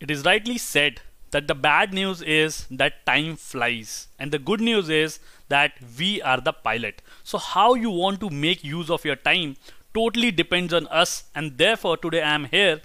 It is rightly said that the bad news is that time flies and the good news is that we are the pilot. So how you want to make use of your time totally depends on us and therefore today I am here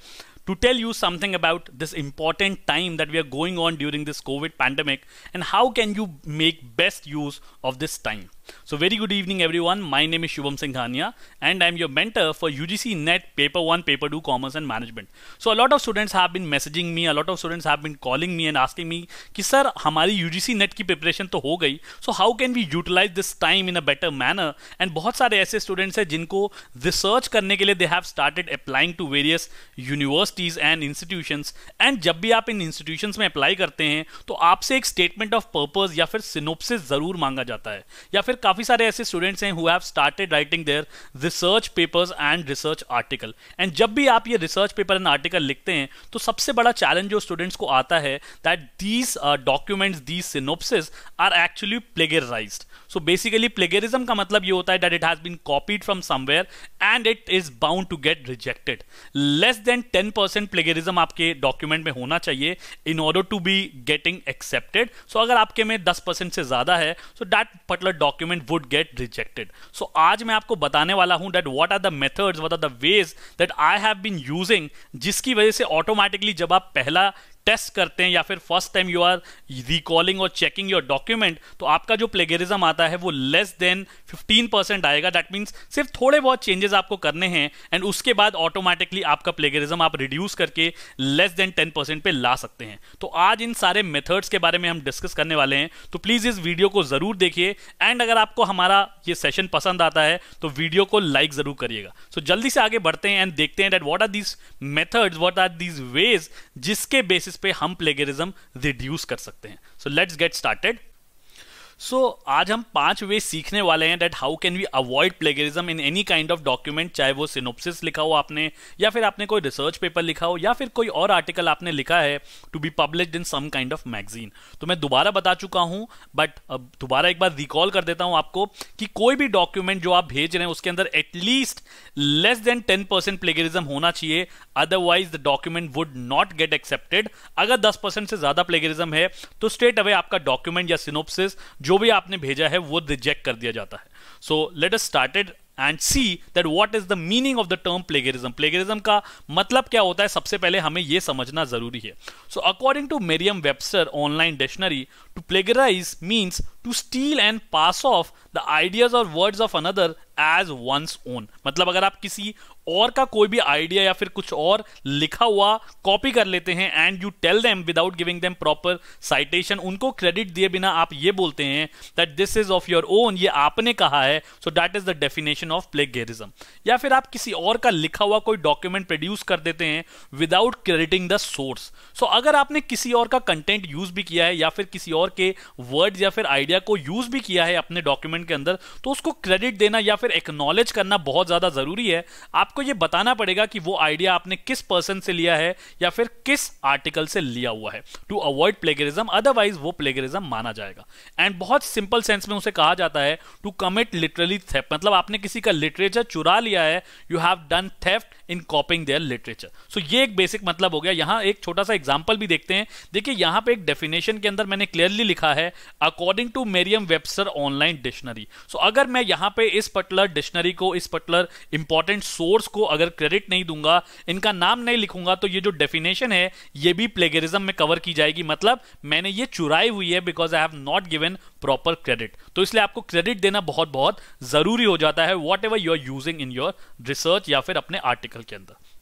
to tell you something about this important time that we are going on during this COVID pandemic and how can you make best use of this time. So very good evening everyone. My name is Shubham Singhania and I'm your mentor for UGC NET Paper 1, Paper 2 Commerce and Management. So a lot of students have been messaging me, a lot of students have been calling me and asking me कि sir हमारी UGC NET की preparation तो हो गई so how can we utilize this time in a better manner and बहुत सारे ऐसे students हैं जिनको research करने के लिए they have started applying to various universities and institutions and जब भी आप इन institutions में apply करते हैं तो आपसे एक statement of purpose या फिर synopsis जरूर मांगा जाता है या फिर फिर काफ़ी सारे ऐसे स्टूडेंट्स हैं who have started writing their research papers and research article and जब भी आप ये रिसर्च पेपर एंड आर्टिकल लिखते हैं तो सबसे बड़ा चैलेंज जो स्टूडेंट्स को आता है that these documents these synopsis are actually plagiarised so basically plagiarism का मतलब ये होता है that it has been copied from somewhere and it is bound to get rejected less than ten percent plagiarism आपके document में होना चाहिए in order to be getting accepted so अगर आपके में दस परसेंट से ज्यादा है so that particular document would get rejected so आज मैं आपको बताने वाला हूं that what are the methods what are the ways that I have been using जिसकी वजह से ऑटोमेटिकली जब आप पहला टेस्ट करते हैं या फिर first time you are recalling और चेकिंग योर डॉक्यूमेंट तो आपका जो प्लेगरिज्म आता है वो लेस देन 15 परसेंट आएगा दैट मीन्स सिर्फ थोड़े बहुत चेंजेस आपको करने हैं एंड उसके बाद ऑटोमेटिकली आपका प्लेगरिज्म आप रिड्यूस करके लेस देन 10 परसेंट पे ला सकते हैं तो आज इन सारे मेथड्स के बारे में हम डिस्कस करने वाले हैं तो प्लीज़ इस वीडियो को ज़रूर देखिए एंड अगर आपको हमारा ये सेशन पसंद आता है तो वीडियो को लाइक ज़रूर करिएगा सो so, जल्दी से आगे बढ़ते हैं एंड देखते हैं that what are these methods what are these ways जिसके बेसिस बेसिस पे हम प्लेगरिज्म रिड्यूस कर सकते हैं so let's get started so so, आज हम पांच वे सीखने वाले हैं that how can we avoid plagiarism in any kind of document चाहे वो सिनोप्सिस लिखा हो आपने या फिर आपने कोई रिसर्च पेपर लिखा हो या फिर कोई और आर्टिकल आपने लिखा है to be publish in some kind of magazine तो मैं दोबारा बता चुका हूं बट अब दोबारा एक बार रिकॉल कर देता हूं आपको कि कोई भी डॉक्यूमेंट जो आप भेज रहे हैं उसके अंदर at least less than ten percent plagiarism होना चाहिए otherwise the document would not get accepted अगर दस परसेंट से ज्यादा प्लेगरिज्म है तो स्ट्रेट अवे आपका डॉक्यूमेंट या सिनोप्सिस जो जो भी आपने भेजा है वो रिजेक्ट कर दिया जाता है so let us started and see that what is the meaning of the term plagiarism plagiarism का मतलब क्या होता है सबसे पहले हमें यह समझना जरूरी है so according to Merriam Webster online dictionary to plagiarise means to steal and pass off the ideas और words of another as one's own मतलब अगर आप किसी और का कोई भी आइडिया या फिर कुछ और लिखा हुआ कॉपी कर लेते हैं and you tell them without giving them proper citation उनको क्रेडिट दिए बिना आप ये बोलते हैं that this is of your own ये आपने कहा है so that is the definition of plagiarism या फिर आप किसी और का लिखा हुआ कोई डॉक्यूमेंट प्रोड्यूस कर देते हैं without crediting the source so अगर आपने किसी और का कंटेंट यूज भी किया है या फिर किसी और के वर्ड या फिर आइडिया को यूज भी किया है अपने डॉक्यूमेंट के अंदर तो उसको क्रेडिट देना या फिर एक्नॉलेज करना बहुत ज्यादा जरूरी है आप आपको ये बताना पड़ेगा कि वो आइडिया आपने किस पर्सन से लिया है या फिर किस आर्टिकल से लिया हुआ है टू अवॉइड प्लेगरिज्म अदरवाइज वो प्लेगरिज्म माना जाएगा एंड बहुत सिंपल सेंस में उसे कहा जाता है टू कमिट लिटरली थेफ्ट मतलब आपने किसी का लिटरेचर चुरा लिया है you have done theft in copying their literature so ये एक बेसिक मतलब हो गया यहां एक छोटा सा एग्जाम्पल भी देखते हैं देखिए यहां पे एक डेफिनेशन के अंदर मैंने क्लियरली लिखा है according to Merriam Webster online dictionary so अगर मैं यहां पे इस पर्टिकुलर डिक्शनरी को इस पर्टिकुलर इंपॉर्टेंट सोर्स कोर्स को अगर क्रेडिट नहीं दूंगा इनका नाम नहीं लिखूंगा तो ये जो डेफिनेशन है ये भी प्लेगरिज्म में कवर की जाएगी मतलब मैंने ये चुराई हुई है because I have not given proper credit तो इसलिए आपको क्रेडिट देना बहुत बहुत जरूरी हो जाता है whatever you are using in your research या फिर अपने आर्टिकल के अंदर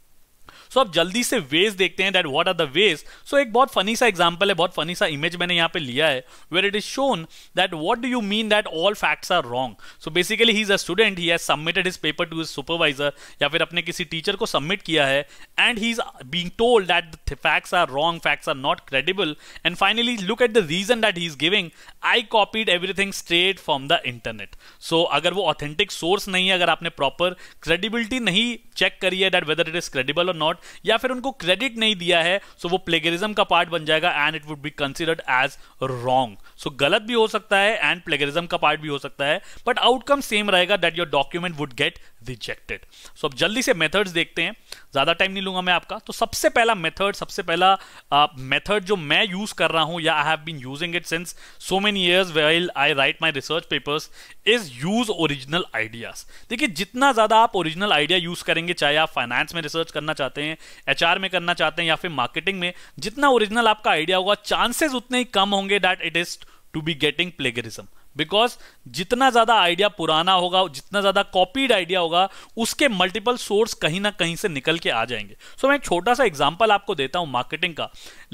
सो so, आप जल्दी से वेज देखते हैं that what are the ways so एक बहुत फनी सा एग्जाम्पल है बहुत फनी सा इमेज मैंने यहाँ पे लिया है where it is shown that what do you mean that all facts are wrong so basically he is a student he has submitted his paper to his supervisor या फिर अपने किसी टीचर को सबमिट किया है and he is being told that facts are wrong facts are not credible and finally look at the reason that he is giving I copied everything straight from the internet so अगर वो authentic source नहीं है अगर आपने proper credibility नहीं check करी है that whether it is credible और नॉट या फिर उनको क्रेडिट नहीं दिया है सो वो प्लेगरिज्म का पार्ट बन जाएगा and it would be considered as wrong so गलत भी हो सकता है एंड प्लेगरिज्म का पार्ट भी हो सकता है बट आउटकम सेम रहेगा that your document would get rejected so अब जल्दी से मेथड्स देखते हैं ज़्यादा टाइम नहीं लूंगा मैं आपका तो सबसे पहला मेथड सबसे पहला मेथड uh, जो मैं यूज़ कर रहा हूं या I have been using it since so many years well I write my research papers is use original ideas देखिए जितना ज़्यादा आप ओरिजिनल आइडिया यूज़ करेंगे चाहे आप फाइनेंस में रिसर्च करना चाहते हैं एच में करना चाहते हैं या फिर मार्केटिंग में जितना ओरिजिनल आपका आइडिया होगा चांसेस उतने ही कम होंगे that it is to be getting plagiarism because जितना ज्यादा आइडिया पुराना होगा जितना ज्यादा कॉपीड आइडिया होगा उसके मल्टीपल सोर्स कहीं ना कहीं से निकल के आ जाएंगे सो so, मैं एक छोटा सा एग्जाम्पल आपको देता हूं मार्केटिंग का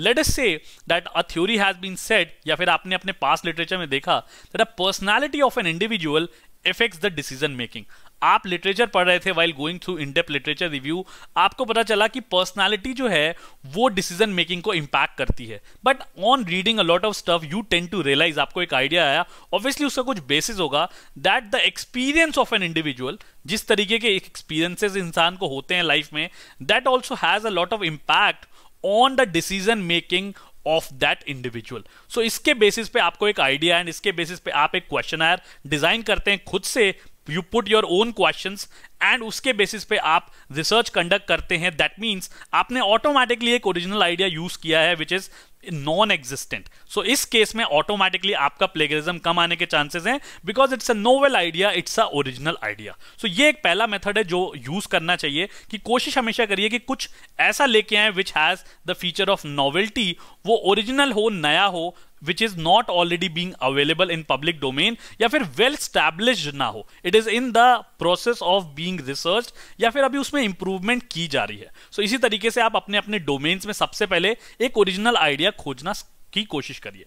लेट एस से that a theory has been set या फिर आपने अपने पास लिटरेचर में देखा that a personality of an individual effects the decision making आप लिटरेचर पढ़ रहे थे while going through in depth literature review आपको पता चला कि पर्सनालिटी जो है वो डिसीजन मेकिंग को इंपैक्ट करती है but on reading a lot of stuff you tend to realise आपको एक आइडिया आया ऑब्वियसली उसका कुछ बेसिस होगा that the experience of an individual जिस तरीके के एक्सपीरियंसेस इंसान को होते हैं लाइफ में that also has a lot of impact on the decision making of that individual so इसके बेसिस पे आपको एक आइडिया एंड इसके बेसिस पे आप एक क्वेश्चन डिजाइन करते हैं खुद से you put your own question and उसके बेसिस पे आप रिसर्च कंडक्ट करते हैं दैट मीन्स आपने ऑटोमेटिकली एक ओरिजिनल आइडिया यूज किया है which is non existent so इस केस में ऑटोमेटिकली आपका प्लेगरिज्म कम आने के चांसेस हैं because it's a novel idea it's a original idea so ये एक पहला मेथड है जो यूज करना चाहिए कि कोशिश हमेशा करिए कि कुछ ऐसा लेके आए which has the feature of novelty वो ओरिजिनल हो नया हो which is not already being available in public domain या फिर वेल well स्टैब्लिश ना हो it is in the process of being research या फिर अभी उसमें इंप्रूवमेंट की जा रही है सो so, इसी तरीके से आप अपने अपने डोमेन्स में सबसे पहले एक ओरिजिनल आइडिया खोजना की कोशिश करिए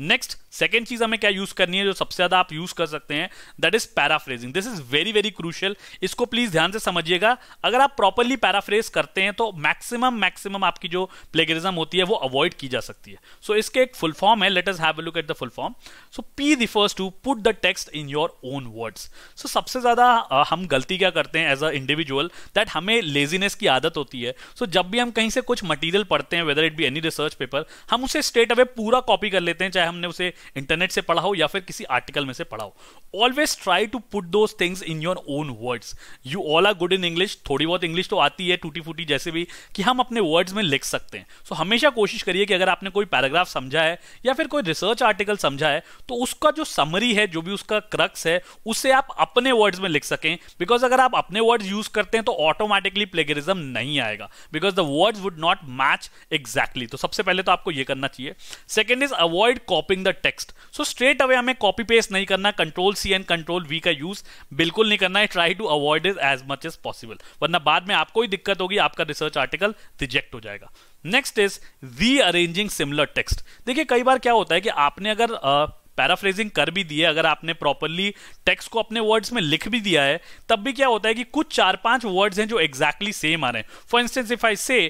नेक्स्ट सेकेंड चीज हमें क्या यूज करनी है जो सबसे ज्यादा आप यूज कर सकते हैं that is paraphrasing this is very very crucial इसको प्लीज ध्यान से समझिएगा अगर आप प्रॉपरली पैराफ्रेज करते हैं तो मैक्सिमम मैक्सिमम आपकी जो प्लेगरिज्म होती है वो अवॉइड की जा सकती है सो so, इसके एक फुल फॉर्म है let us have look at the full form so P refers to put the text in your own words so सबसे ज्यादा हम गलती क्या करते हैं एज अ इंडिविजुअल दैट हमें लेजीनेस की आदत होती है सो so, जब भी हम कहीं से कुछ मटीरियल पढ़ते हैं whether it be any research paper हम उसे स्ट्रेट अवे पूरा कॉपी कर लेते हैं चाहे चाहे हमने उसे इंटरनेट से पढ़ा हो या फिर किसी आर्टिकल में से पढ़ा हो always try to put those things in your own words you all are good in English थोड़ी बहुत इंग्लिश तो आती है टूटी फूटी जैसे भी कि हम अपने वर्ड्स में लिख सकते हैं सो so, हमेशा कोशिश करिए कि अगर आपने कोई पैराग्राफ समझा है या फिर कोई रिसर्च आर्टिकल समझा है तो उसका जो समरी है जो भी उसका क्रक्स है उसे आप अपने वर्ड्स में लिख सकें बिकॉज अगर आप अपने वर्ड्स यूज करते हैं तो ऑटोमेटिकली प्लेगरिज्म नहीं आएगा because the words would not match exactly तो सबसे पहले तो आपको यह करना चाहिए second is avoid copying the text so straight away हमें कॉपी पेस्ट नहीं करना control C and control V का यूज बिल्कुल नहीं करना है try to avoid is as much as possible वरना बाद में आपको ही दिक्कत होगी आपका रिसर्च आर्टिकल रिजेक्ट हो जाएगा next is rearranging similar text देखिए कई बार क्या होता है कि आपने अगर आ, पैराफ्रेजिंग कर भी दी है अगर आपने प्रॉपरली टेक्स्ट को अपने वर्ड्स में लिख भी दिया है तब भी क्या होता है कि कुछ चार पांच वर्ड्स हैं जो एग्जैक्टली exactly सेम आ रहे हैं for instance if I say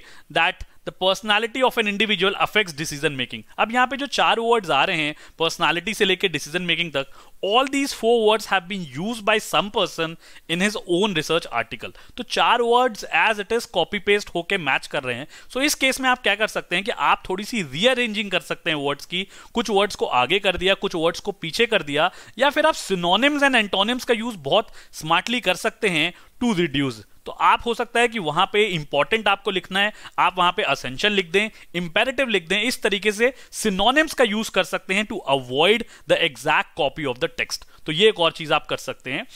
that the personality of an individual affects decision making अब यहाँ पे जो चार वर्ड्स आ रहे हैं पर्सनैलिटी से लेकर डिसीजन मेकिंग तक all these four words have been use by some person in his own research article तो चार words as it is copy paste होके मैच कर रहे हैं सो so इस केस में आप क्या कर सकते हैं कि आप थोड़ी सी रीअरेंजिंग कर सकते हैं वर्ड्स की कुछ वर्ड्स को आगे कर दिया कुछ वर्ड्स को पीछे कर दिया या फिर आप सिनोनिम्स एंड एंटोनिम्स का यूज बहुत स्मार्टली कर सकते हैं टू रिड्यूज तो आप हो सकता है कि वहां पे इंपॉर्टेंट आपको लिखना है आप वहां पे असेंशन लिख दें इंपेरेटिव लिख दें इस तरीके से सिनोनिम्स का यूज कर सकते हैं to avoid the exact copy of the text तो ये एक और चीज आप कर सकते हैं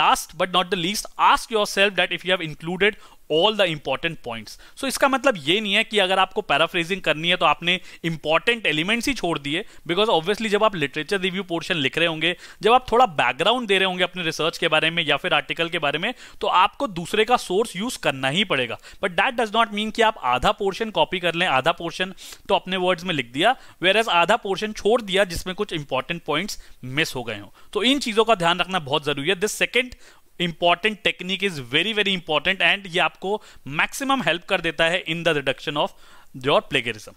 last but not the least ask yourself that if you have included all the important points so इसका मतलब ये नहीं है कि अगर आपको पैराफ्रेजिंग करनी है तो आपने इंपॉर्टेंट एलिमेंट्स ही छोड़ दिए बिकॉज ऑब्वियसली जब आप लिटरेचर रिव्यू पोर्शन लिख रहे होंगे जब आप थोड़ा बैकग्राउंड दे रहे होंगे अपने रिसर्च के बारे में या फिर आर्टिकल के बारे में तो आपको दूसरे का सोर्स यूज करना ही पड़ेगा but that does not mean कि आप आधा पोर्शन कॉपी कर लें आधा पोर्शन तो अपने वर्ड्स में लिख दिया वेर एज आधा पोर्शन छोड़ दिया जिसमें कुछ इंपॉर्टेंट पॉइंट्स मिस हो गए हो तो इन चीजों का ध्यान रखना बहुत जरूरी है this second important technique is very very important and ये आपको मैक्सिमम हेल्प कर देता है in the reduction of your plagiarism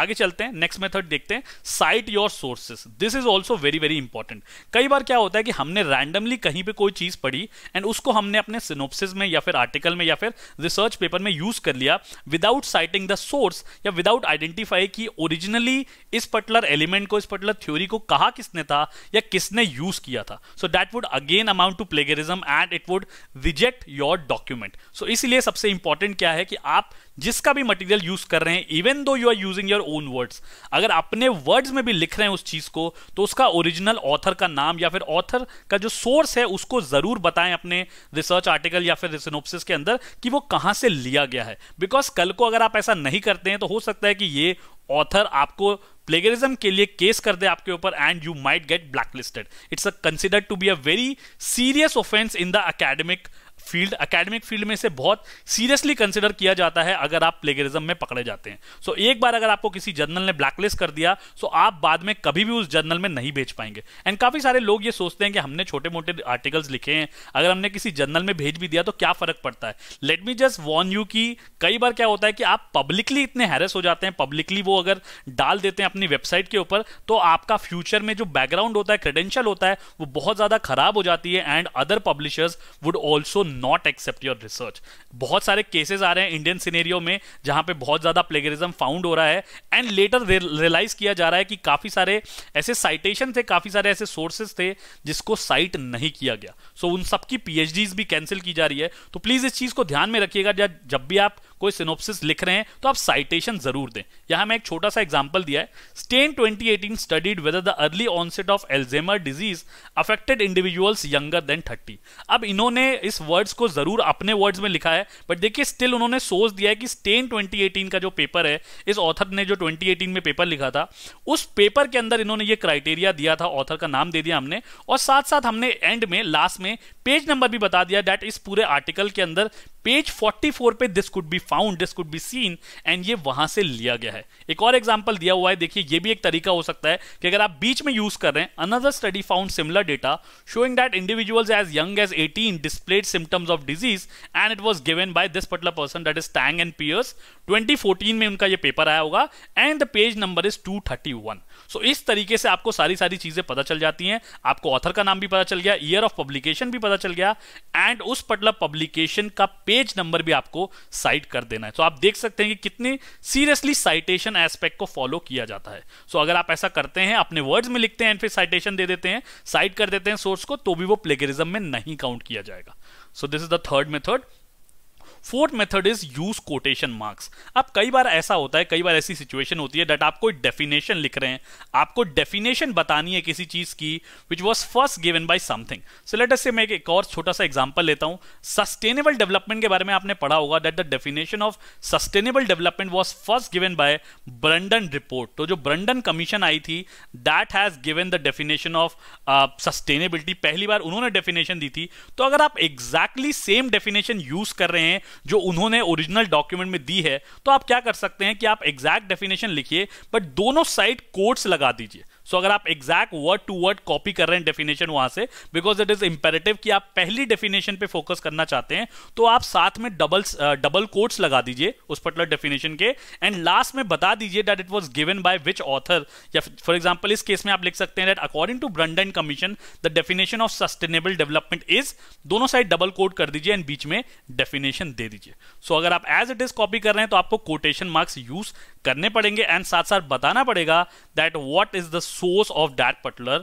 आगे चलते हैं नेक्स्ट मेथड देखते हैं cite your sources this is also very very important कई बार क्या होता है कि हमने रैंडमली कहीं पे कोई चीज पढ़ी एंड उसको हमने अपने सिनोप्सिस में या फिर आर्टिकल में या फिर रिसर्च पेपर में यूज कर लिया विदाउट साइटिंग द सोर्स या विदाउट आइडेंटिफाई कि ओरिजिनली इस पर्टिकुलर एलिमेंट को इस पर्टिकुलर थ्योरी को कहा किसने था या किसने यूज किया था so that would again amount to plagiarism and it would reject your document so इसलिए सबसे इंपॉर्टेंट क्या है कि आप जिसका भी मटेरियल यूज कर रहे हैं even though you are using your own words अगर अपने वर्ड्स में भी लिख रहे हैं उस चीज को तो उसका ओरिजिनल ऑथर का नाम या फिर ऑथर का जो सोर्स है उसको जरूर बताएं अपने रिसर्च आर्टिकल या फिर सिनोप्सिस के अंदर कि वो कहां से लिया गया है बिकॉज कल को अगर आप ऐसा नहीं करते हैं तो हो सकता है कि ये ऑथर आपको प्लेगरिज्म के लिए केस कर दे आपके ऊपर and you might get blacklisted it's a considered to be a very serious offence in the academic field academic field में से बहुत सीरियसली कंसिडर किया जाता है अगर आप प्लेगरिज्म में पकड़े जाते हैं सो so, एक बार अगर आपको किसी जर्नल ने ब्लैकलिस्ट कर दिया सो so आप बाद में कभी भी उस जर्नल में नहीं बेच पाएंगे एंड काफी सारे लोग ये सोचते हैं कि हमने छोटे मोटे आर्टिकल्स लिखे हैं अगर हमने किसी जर्नल में भेज भी दिया तो क्या फर्क पड़ता है let me just warn you की कई बार क्या होता है कि आप पब्लिकली इतने हैरस हो जाते हैं पब्लिकली वो अगर डाल देते हैं अपनी वेबसाइट के ऊपर तो आपका फ्यूचर में जो बैकग्राउंड होता है क्रेडेंशियल होता है वो बहुत ज्यादा खराब हो जाती है and other publishers would also not accept your research बहुत सारे केसेस आ रहे हैं इंडियन सिनेरियो में जहां पे बहुत ज्यादा प्लेगरिज्म फाउंड हो रहा है एंड लेटर रियलाइज किया जा रहा है कि काफी सारे ऐसे साइटेशन थे काफी सारे ऐसे सोर्सेज थे जिसको साइट नहीं किया गया सो so, उन सबकी पीएचडीज भी कैंसिल की जा रही है तो प्लीज इस चीज को ध्यान में रखिएगा जब भी आप कोई सिनोप्सिस लिख रहे हैं तो आप साइटेशन जरूर दें यहां मैं एक छोटा सा एग्जाम्पल दिया है Stein 2018 studied whether the early onset of Alzheimer disease affected individuals younger than 30 अब इन्होंने इस वर्ड्स को जरूर अपने वर्ड्स में लिखा है बट देखिए स्टिल उन्होंने सोच दिया है कि स्टेन 2018 का जो पेपर है इस ऑथर ने जो 2018 में पेपर लिखा था उस पेपर के अंदर इन्होंने ये क्राइटेरिया दिया था ऑथर का नाम दे दिया हमने और साथ साथ हमने एंड में लास्ट में पेज नंबर भी बता दिया डेट इस पूरे आर्टिकल के अंदर पेज 44 पे this could be found this could be seen and ये वहां से लिया गया है एक और एग्जांपल दिया हुआ है देखिए ये भी एक तरीका हो सकता है कि अगर आप बीच में यूज कर रहे हैं another study found similar data showing that individuals as young as 18 displayed symptoms of disease and it was given by this particular person that is Tang and Pierce 2014 में उनका यह पेपर आया होगा and the page number is two so इस तरीके से आपको सारी सारी चीजें पता चल जाती हैं आपको ऑथर का नाम भी पता चल गया ईयर ऑफ पब्लिकेशन भी पता चल गया एंड उस पर्टिकुलर पब्लिकेशन का पेज पेज नंबर भी आपको साइट कर देना है तो आप देख सकते हैं कि कितने सीरियसली साइटेशन एस्पेक्ट को फॉलो किया जाता है सो अगर आप ऐसा करते हैं अपने वर्ड्स में लिखते हैं फिर साइटेशन दे देते हैं साइट कर देते हैं सोर्स को तो भी वो प्लेगरिज्म में नहीं काउंट किया जाएगा so this is the third method fourth method is use quotation marks अब कई बार ऐसा होता है कई बार ऐसी सिचुएशन होती है डेट आप कोई डेफिनेशन लिख रहे हैं आपको डेफिनेशन बतानी है किसी चीज की which was first given by something सिलेटस से मैं एक और छोटा सा एग्जाम्पल लेता हूं सस्टेनेबल डेवलपमेंट के बारे में आपने पढ़ा होगा that the definition of sustainable development was first given by Brundtland report तो जो ब्रंडन कमीशन आई थी that has given the definition of sustainability पहली बार उन्होंने डेफिनेशन दी थी तो अगर आप एग्जैक्टली सेम डेफिनेशन यूज कर रहे हैं जो उन्होंने ओरिजिनल डॉक्यूमेंट में दी है तो आप क्या कर सकते हैं कि आप एग्जैक्ट डेफिनेशन लिखिए बट दोनों साइड कोट्स लगा दीजिए सो so, अगर आप exact word to word copy कर रहे हैं डेफिनेशन वहां से बिकॉज इट इज इंपेरेटिव कि आप पहली डेफिनेशन पे फोकस करना चाहते हैं तो आप साथ में डबल डबल कोट्स लगा दीजिए उस पर्टिकुलर डेफिनेशन के एंड लास्ट में बता दीजिए that it was given by which author या फॉर एग्जाम्पल इस केस में आप लिख सकते हैं that according to Brundtland commission the definition of sustainable development is दोनों साइड डबल कोट कर दीजिए एंड बीच में डेफिनेशन दे दीजिए सो so, अगर आप एज इट इज कॉपी कर रहे हैं तो आपको कोटेशन मार्क्स यूज करने पड़ेंगे एंड साथ साथ बताना पड़ेगा that what is the source of that particular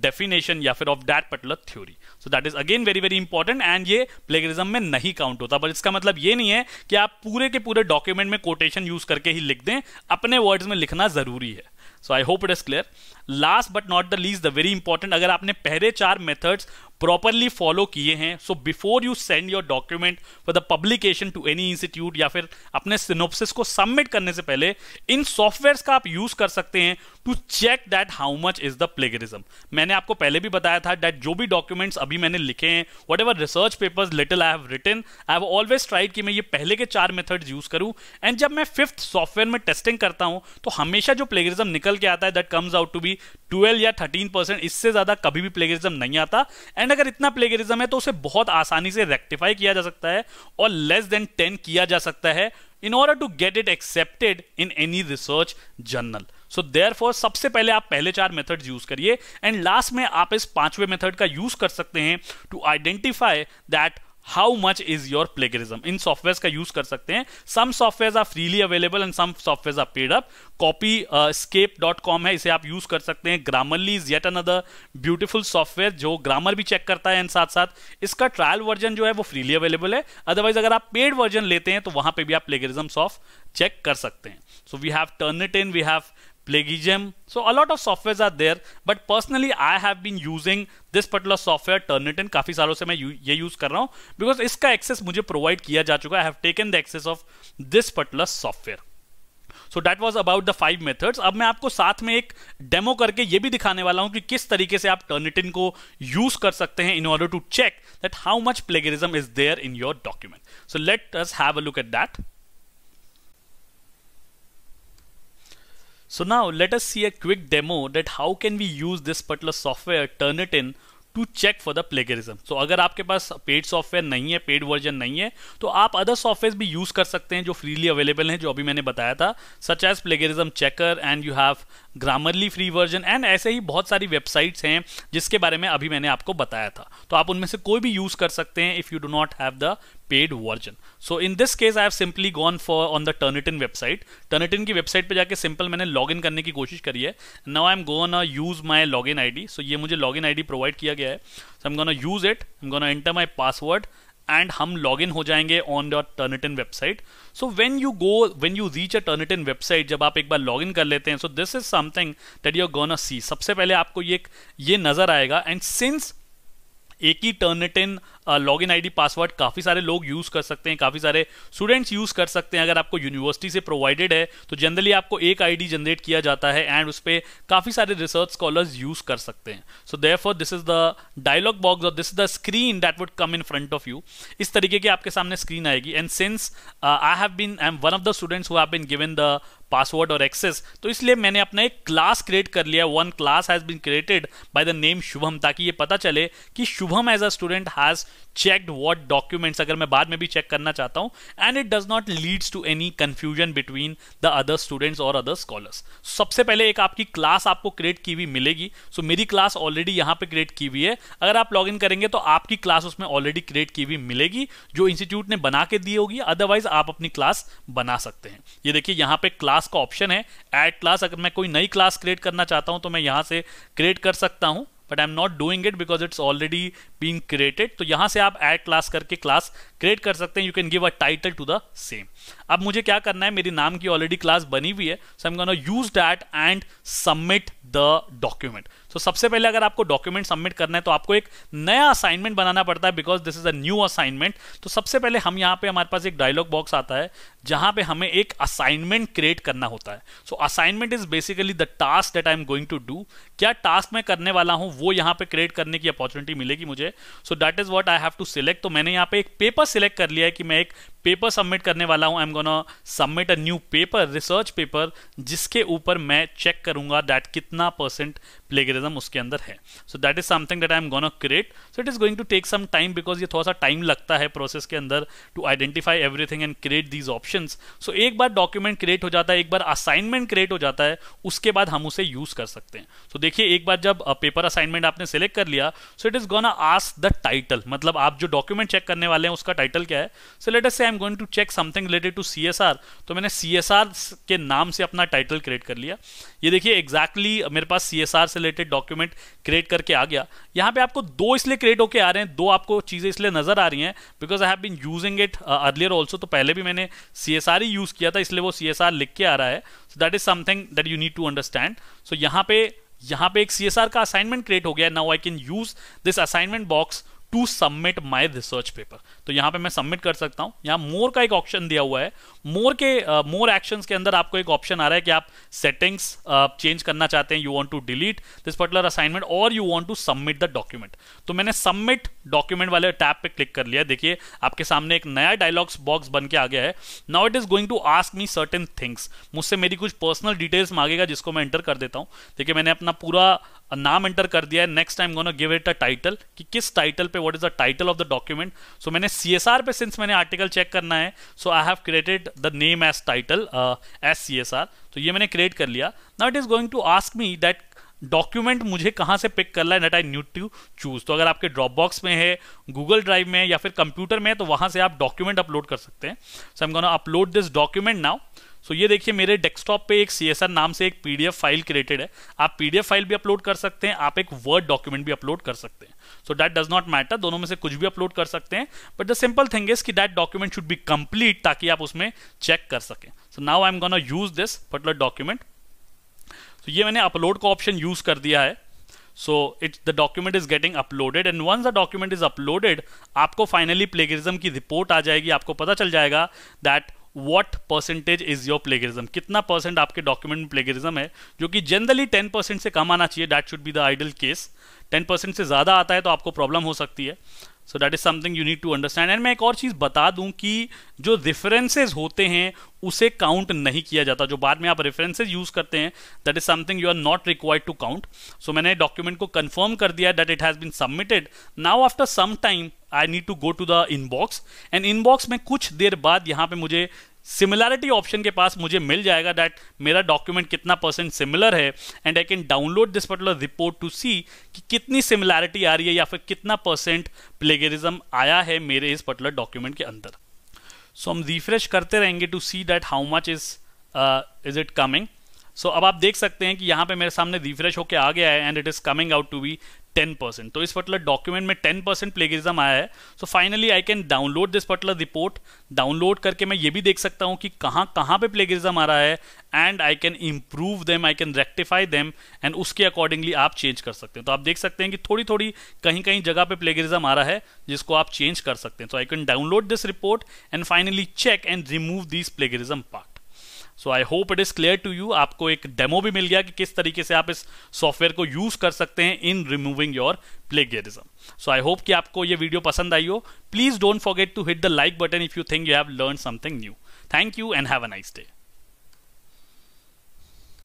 definition uh, या फिर of that particular theory so that is again very very important and ये प्लेगरिज्म में नहीं काउंट होता बट इसका मतलब ये नहीं है कि आप पूरे के पूरे डॉक्यूमेंट में कोटेशन यूज करके ही लिख दें अपने वर्ड्स में लिखना जरूरी है so I hope it is clear last but not the least the very important अगर आपने पहले चार मेथड्स प्रॉपरली फॉलो किए हैं so before you send your document for the publication to any institute या फिर अपने सिनोप्सिस को सबमिट करने से पहले इन सॉफ्टवेयर का आप यूज कर सकते हैं to check that how much is the plagiarism मैंने आपको पहले भी बताया था दैट जो भी डॉक्यूमेंट्स अभी मैंने लिखे हैं whatever research papers little I have written I have always tried कि मैं ये पहले के चार मेथड यूज करूँ एंड जब मैं फिफ्थ सॉफ्टवेयर में टेस्टिंग करता हूँ तो हमेशा जो प्लेगरिज्म निकल के आता है that comes out to be भी 12 या 13 परसेंट इससे ज्यादा कभी भी प्लेगरिज्म नहीं आता एंड अगर इतना प्लेगरिज्म है तो उसे बहुत आसानी से रेक्टिफाई किया जा सकता है और लेस देन 10 किया जा सकता है in order to get it accepted in any research journal so therefore सबसे पहले आप पहले चार मेथड यूज करिए एंड लास्ट में आप इस पांचवें मेथड का यूज कर सकते हैं to identify that how much is your plagiarism इन सॉफ्टवेयर का यूज कर सकते हैं some software are freely available and some software are paid up Copyscape dot com है इसे आप यूज कर सकते हैं Grammarly is yet another beautiful software जो ग्रामर भी चेक करता है एंड साथ साथ इसका ट्रायल वर्जन जो है वो फ्रीली अवेलेबल है अदरवाइज अगर आप पेड वर्जन लेते हैं तो वहां पर भी आप प्लेगरिज्म सॉफ्ट चेक कर सकते हैं so we have Turnitin we have Plagigism. So a lot of softwares are there, but personally I have been using this particular software Turnitin काफी सालों से मैं ये use कर रहा हूँ because इसका access मुझे provide किया जा चुका है I have taken the access of this particular software. So that was about the five methods. अब मैं आपको साथ में एक demo करके ये भी दिखाने वाला हूँ कि किस तरीके से आप Turnitin को use कर सकते हैं in order to check that how much plagiarism is there in your document. So let us have a look at that. So now let us see a quick demo that how can we use this particular software Turnitin to check for the plagiarism. So अगर आपके पास paid software नहीं है paid version नहीं है तो आप other software भी use कर सकते हैं जो freely available हैं जो अभी मैंने बताया था such as plagiarism checker and you have grammarly free version and ऐसे ही बहुत सारी websites हैं जिसके बारे में अभी मैंने आपको बताया था तो आप उनमें से कोई भी use कर सकते हैं if you do not have the paid version so in this case i have simply gone for on the turnitin website turnitin की वेबसाइट पे जाके सिंपल मैंने लॉग इन करने की कोशिश करी है now I am gonna use my log in I D सो ये मुझे log in I D provide किया गया है so I am gonna use it I am gonna enter my password and हम लॉग इन हो जाएंगे on the Turnitin website so when you go when you reach a Turnitin website जब आप एक बार लॉग इन कर लेते हैं so this is something that you're are gonna see सबसे पहले आपको ये ये नजर आएगा एंड सिंस एक ही Turnitin log in I password काफ़ी सारे लोग यूज़ कर सकते हैं काफ़ी सारे स्टूडेंट्स यूज़ कर सकते हैं अगर आपको यूनिवर्सिटी से प्रोवाइडेड है तो जनरली आपको एक आई जनरेट किया जाता है एंड उस पर काफ़ी सारे रिसर्च स्कॉलर्स यूज़ कर सकते हैं so they this is the dialogue box और this is the screen that would come in front of you इस तरीके की आपके सामने स्क्रीन आएगी and since I have been I am one of the students who have been given the password और access तो इसलिए मैंने अपना एक क्लास क्रिएट कर लिया one class has been created by the name Shubham ताकि ये पता चले कि Shubham as a student has checked what documents अगर मैं बाद में भी चेक करना चाहता हूँ and it does not leads to any confusion between the other students और अदर स्कॉलर्स सबसे पहले एक आपकी क्लास आपको क्रिएट की हुई मिलेगी सो so, मेरी क्लास ऑलरेडी यहाँ पे क्रिएट की हुई है अगर आप लॉग करेंगे तो आपकी क्लास उसमें ऑलरेडी क्रिएट की हुई मिलेगी जो इंस्टीट्यूट ने बना के दी होगी अदरवाइज आप अपनी क्लास बना सकते हैं ये देखिए यहाँ पे क्लास का ऑप्शन है एड क्लास अगर मैं कोई नई क्लास क्रिएट करना चाहता हूं तो मैं यहाँ से क्रिएट कर सकता हूं but I am not doing it because it's already being created तो यहाँ से आप एड क्लास करके क्लास क्रिएट कर सकते हैं you can give a title to the same अब मुझे क्या करना है मेरी नाम की ऑलरेडी क्लास बनी हुई है so am gonna use that and submit the document so सबसे पहले अगर आपको डॉक्यूमेंट सबमिट करना है तो आपको एक नया असाइनमेंट बनाना पड़ता है because this is a new assignment तो सबसे पहले हम यहाँ पे हमारे पास एक डायलॉग बॉक्स आता है जहां पे हमें एक असाइनमेंट क्रिएट करना होता है so assignment is basically the task that I am going to do क्या टास्क मैं करने वाला हूं वो यहां पे क्रिएट करने की अपॉर्चुनिटी मिलेगी मुझे so that is what I have to select तो मैंने यहाँ पे एक पेपर सिलेक्ट कर लिया है कि मैं एक पेपर सबमिट करने वाला हूं I am gonna submit a new paper research paper जिसके ऊपर मैं चेक करूंगा दैट कितना परसेंट प्लेगरिज्म उसके अंदर है so that is something that I am gonna create so it is going to take some time because ये थोड़ा सा टाइम लगता है प्रोसेस के अंदर to identify everything and create these option so एक बार डॉक्यूमेंट क्रिएट हो जाता है एक बार असाइनमेंट क्रिएट हो जाता है उसके बाद हम उसे यूज कर सकते हैं सो so देखिए एक बार जब पेपर असाइनमेंट आपने सेलेक्ट कर लिया so it is gonna ask the title मतलब आप जो डॉक्यूमेंट चेक करने वाले हैं उसका टाइटल क्या है so let us say I am going to check something related to C तो मैंने सी के नाम से अपना टाइटल क्रिएट कर लिया ये देखिए एग्जैक्टली exactly मेरे पास सी से रिलेटेड डॉक्यूमेंट क्रिएट करके आ गया यहाँ पे आपको दो इसलिए क्रिएट होकर आ रहे हैं दो आपको चीज़ें इसलिए नजर आ रही हैं because I have been using it earlier also तो पहले भी मैंने सी ही यूज़ किया था इसलिए वो सी लिख के आ रहा है so that is something that you need to understand so यहाँ पे यहां पे एक सी का असाइनमेंट क्रिएट हो गया now I can use this assignment box to submit my research paper तो यहां पे मैं सबमिट कर सकता हूं यहां मोर का एक ऑप्शन दिया हुआ है मोर के मोर uh, एक्शंस के अंदर आपको एक ऑप्शन आ रहा है कि आप सेटिंग्स चेंज uh, करना चाहते हैं you want to delete this particular assignment और you want to submit the document तो मैंने सबमिट डॉक्यूमेंट वाले टैप पे क्लिक कर लिया देखिए आपके सामने एक नया डायलॉग्स बॉक्स बन के आ गया है now it is going to ask me certain things मुझसे मेरी कुछ पर्सनल डिटेल्स मांगेगा जिसको मैं एंटर कर देता हूँ देखिए मैंने अपना पूरा नाम एंटर कर दिया है next time gonna give it a title कि किस टाइटल पे what is the title of the document so मैंने सी एस आर पे सिंस मैंने आर्टिकल चेक करना है so I have created the name as title as C S R तो ये मैंने क्रिएट कर लिया now it is going to ask me that document मुझे कहां से पिक करना है that I Newt to choose तो अगर आपके ड्रॉप बॉक्स में है गूगल ड्राइव में है या फिर कंप्यूटर में है तो वहां से आप डॉक्यूमेंट अपलोड कर सकते हैं so am gonna upload this document now so ये देखिए मेरे डेस्कटॉप पे एक सी नाम से एक पीडीएफ फाइल क्रिएटेड है आप पीडीएफ फाइल भी अपलोड कर सकते हैं आप एक वर्ड डॉक्यूमेंट भी अपलोड कर सकते हैं so that does not matter दोनों में से कुछ भी अपलोड कर सकते हैं but the simple thing is कि that document should be complete ताकि आप उसमें चेक कर सकें so now I am gonna use this particular document तो ये मैंने अपलोड का ऑप्शन यूज कर दिया है so it the document is getting uploaded and once the document is uploaded आपको फाइनली प्लेगरिज्म की रिपोर्ट आ जाएगी आपको पता चल जाएगा that what percentage is your plagiarism कितना परसेंट आपके डॉक्यूमेंट में प्लेगरिज्म है जो कि जनरली टेन परसेंट से कम आना चाहिए that should be the ideal case ten percent से ज़्यादा आता है तो आपको प्रॉब्लम हो सकती है so that is something you need to understand and मैं एक और चीज़ बता दूं कि जो रेफरेंसेज होते हैं उसे काउंट नहीं किया जाता जो बाद में आप रेफरेंसेज यूज़ करते हैं that is something you are not required to count so मैंने डॉक्यूमेंट को कंफर्म कर दिया that it has been submitted now after some time I need to go to the inbox and inbox में कुछ देर बाद यहाँ पे मुझे सिमिलैरिटी ऑप्शन के पास मुझे मिल जाएगा दैट मेरा डॉक्यूमेंट कितना परसेंट सिमिलर है and I can download this particular report to see कि कितनी सिमिलैरिटी आ रही है या फिर कितना परसेंट प्लेगरिज्म आया है मेरे इस पर्टिकुलर डॉक्यूमेंट के अंदर सो so, हम रिफ्रेश करते रहेंगे to see that how much is is it coming so अब आप देख सकते हैं कि यहाँ पे मेरे सामने रिफ्रेश होकर आ गया है and it is coming out to be ten percent तो इस पर्टिकुलर डॉक्यूमेंट में टेन परसेंट प्लेगरिज्म आया है so finally I can download this particular report download करके मैं ये भी देख सकता हूँ कि कहाँ कहाँ पे प्लेगरिज्म आ रहा है and I can improve them I can rectify them and उसके अकॉर्डिंगली आप चेंज कर सकते हैं तो आप देख सकते हैं कि थोड़ी थोड़ी कहीं कहीं जगह पे प्लेगरिज्म आ रहा है जिसको आप चेंज कर सकते हैं तो I can download this report and finally check and remove this plagiarism part so I hope it is clear to you आपको एक डेमो भी मिल गया कि किस तरीके से आप इस सॉफ्टवेयर को यूज कर सकते हैं in removing your plagiarism so I hope कि आपको ये वीडियो पसंद आई हो please don't forget to hit the like button if you think you have learn something new thank you and have a nice day